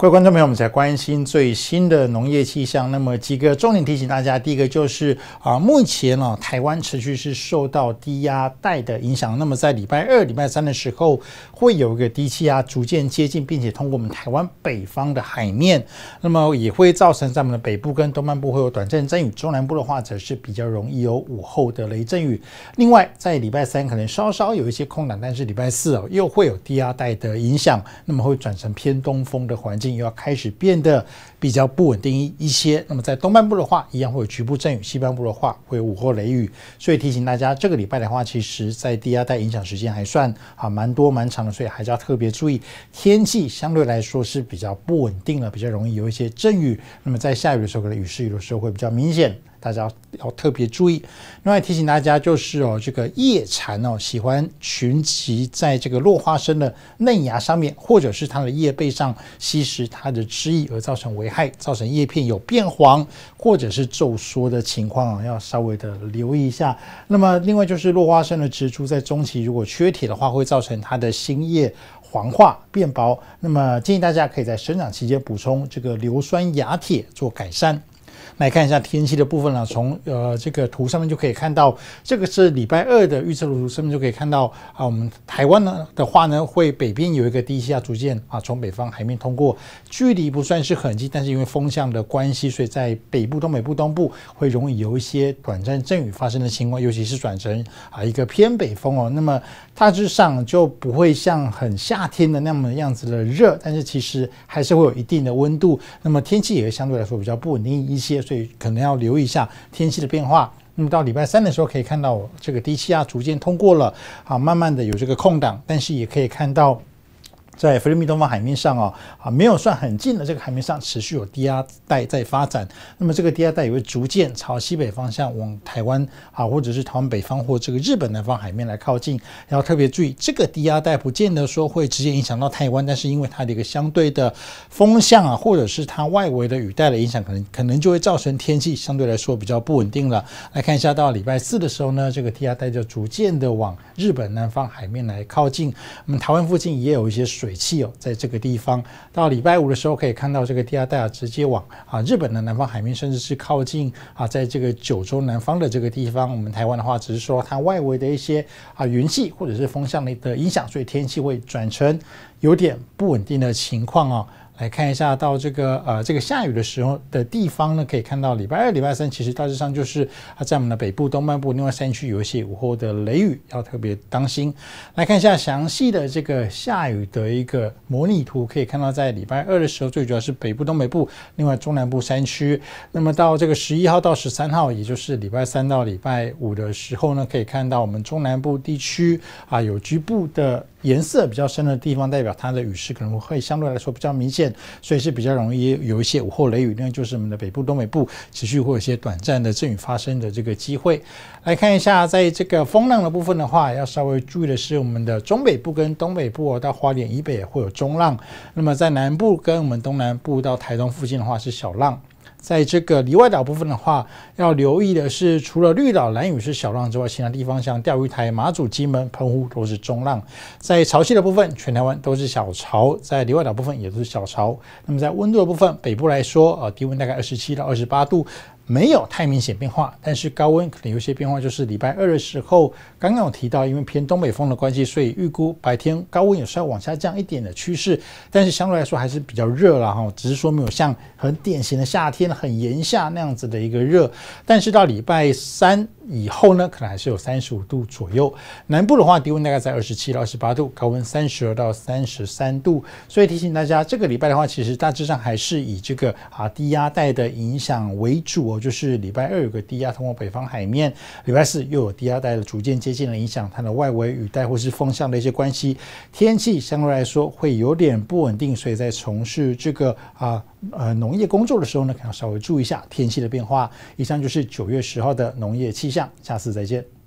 各位观众朋友，我们在关心最新的农业气象。那么，几个重点提醒大家，第一个就是啊，目前呢，台湾持续是受到低压带的影响。那么，在礼拜二、礼拜三的时候，会有一个低气压逐渐接近，并且通过我们台湾北方的海面，那么也会造成在我们的北部跟东半部会有短暂阵雨，中南部的话则是比较容易有午后的雷阵雨。另外，在礼拜三可能稍稍有一些空档，但是礼拜四哦，又会有低压带的影响，那么会转成偏东风的环境。又要开始变得比较不稳定一一些，那么在东半部的话，一样会有局部阵雨；西半部的话，会有午后雷雨。所以提醒大家，这个礼拜的话，其实在低压带影响时间还算啊，蛮多蛮长的，所以还是要特别注意天气，相对来说是比较不稳定了，比较容易有一些阵雨。那么在下雨的时候，可能雨势有的时候会比较明显。大家要特别注意。另外提醒大家，就是哦，这个夜蝉哦，喜欢群集在这个落花生的嫩芽上面，或者是它的叶背上吸食它的汁液而造成危害，造成叶片有变黄或者是皱缩的情况啊，要稍微的留意一下。那么，另外就是落花生的植株在中期如果缺铁的话，会造成它的新叶黄化变薄。那么，建议大家可以在生长期间补充这个硫酸亚铁做改善。来看一下天气的部分啊，从呃这个图上面就可以看到，这个是礼拜二的预测图，上面就可以看到啊，我们台湾呢的话呢，会北边有一个低气压逐渐啊从北方海面通过，距离不算是很近，但是因为风向的关系，所以在北部、东北部、东部会容易有一些短暂阵雨发生的情况，尤其是转成啊一个偏北风哦，那么大致上就不会像很夏天的那么样子的热，但是其实还是会有一定的温度，那么天气也会相对来说比较不稳定一些。所以可能要留意一下天气的变化。那么到礼拜三的时候，可以看到这个低气压逐渐通过了，啊，慢慢的有这个空档，但是也可以看到。在菲律宾东方海面上哦，啊，没有算很近的这个海面上，持续有低压带在发展。那么这个低压带也会逐渐朝西北方向往台湾啊，或者是台湾北方或这个日本南方海面来靠近。然后特别注意，这个低压带不见得说会直接影响到台湾，但是因为它的一个相对的风向啊，或者是它外围的雨带的影响，可能可能就会造成天气相对来说比较不稳定了。来看一下到礼拜四的时候呢，这个低压带就逐渐的往日本南方海面来靠近。我们台湾附近也有一些水。尾气哦，在这个地方，到礼拜五的时候，可以看到这个低压带啊，直接往啊日本的南方海面，甚至是靠近啊，在这个九州南方的这个地方。我们台湾的话，只是说它外围的一些啊云系或者是风向的影响，所以天气会转成有点不稳定的情况哦。来看一下，到这个呃，这个下雨的时候的地方呢，可以看到礼拜二、礼拜三其实大致上就是啊，在我们的北部、东半部另外山区有一些午后的雷雨，要特别当心。来看一下详细的这个下雨的一个模拟图，可以看到在礼拜二的时候，最主要是北部、东北部，另外中南部山区。那么到这个十一号到十三号，也就是礼拜三到礼拜五的时候呢，可以看到我们中南部地区啊有局部的。颜色比较深的地方，代表它的雨势可能会相对来说比较明显，所以是比较容易有一些午后雷雨。那就是我们的北部、东北部持续会有一些短暂的阵雨发生的这个机会。来看一下，在这个风浪的部分的话，要稍微注意的是，我们的中北部跟东北部到花莲以北会有中浪，那么在南部跟我们东南部到台东附近的话是小浪。在这个离外岛部分的话，要留意的是，除了绿岛、兰屿是小浪之外，其他地方像钓鱼台、马祖、金门、澎湖都是中浪。在潮汐的部分，全台湾都是小潮，在离外岛部分也都是小潮。那么在温度的部分，北部来说，呃，低温大概二十七到二十八度。没有太明显变化，但是高温可能有些变化，就是礼拜二的时候刚刚有提到，因为偏东北风的关系，所以预估白天高温有稍微往下降一点的趋势，但是相对来说还是比较热了哈，只是说没有像很典型的夏天很炎夏那样子的一个热，但是到礼拜三。以后呢，可能还是有三十五度左右。南部的话，低温大概在二十七到二十八度，高温三十二到三十三度。所以提醒大家，这个礼拜的话，其实大致上还是以这个啊低压带的影响为主哦。就是礼拜二有个低压通过北方海面，礼拜四又有低压带的逐渐接近的影响，它的外围雨带或是风向的一些关系，天气相对来说会有点不稳定。所以在从事这个啊呃农业工作的时候呢，可能稍微注意一下天气的变化。以上就是九月十号的农业气象。下次再见。